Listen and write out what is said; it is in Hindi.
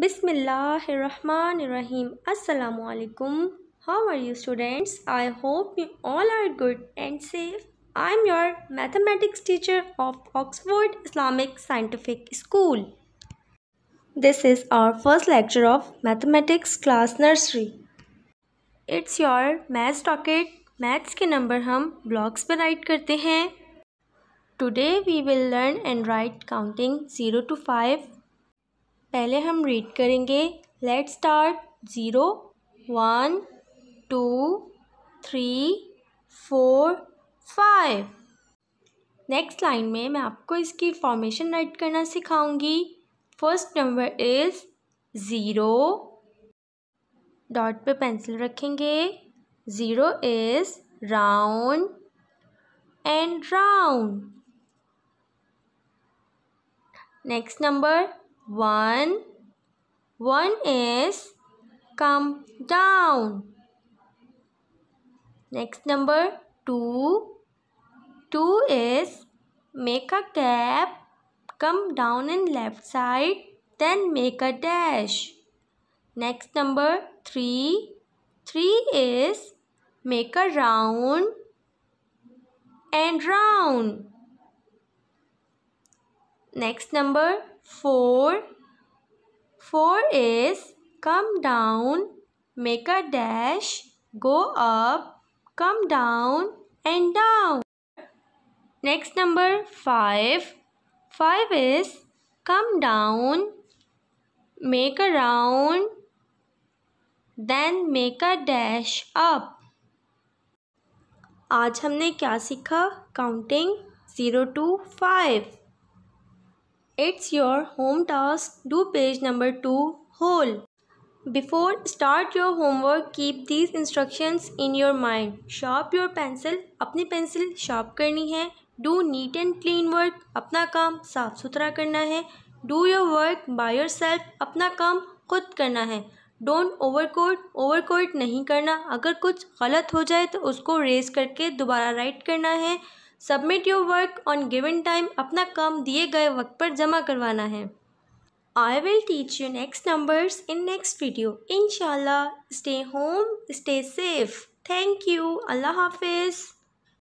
बिसमीम अलकुम how are you students I hope you all are good and safe I am your mathematics teacher of Oxford Islamic scientific school this is our first lecture of mathematics class nursery it's your maths टॉकेट मैथ्स के नंबर हम ब्लॉग्स पर राइट करते हैं today we will learn and write counting zero to five पहले हम रीड करेंगे let start zero one two three four five next line में मैं आपको इसकी फॉर्मेशन राइट करना सिखाऊंगी first number is zero dot पे पेंसिल रखेंगे zero is round and round next number One, one is come down. Next number two, two is make a gap, come down in left side, then make a dash. Next number three, three is make a round and round. Next number four four is come down make a dash go up come down and down next number five five is come down make a round then make a dash up आज हमने क्या सीखा counting zero to five it's your home task do page number two whole before start your homework keep these instructions in your mind sharp your pencil अपनी पेंसिल शार्प करनी है do neat and clean work अपना काम साफ सुथरा करना है do your work by yourself अपना काम खुद करना है don't over coat over coat नहीं करना अगर कुछ गलत हो जाए तो उसको रेस करके दोबारा राइट करना है submit your work on given time अपना काम दिए गए वक्त पर जमा करवाना है I will teach you next numbers in next video in stay home stay safe thank you अल्लाह हाफिज़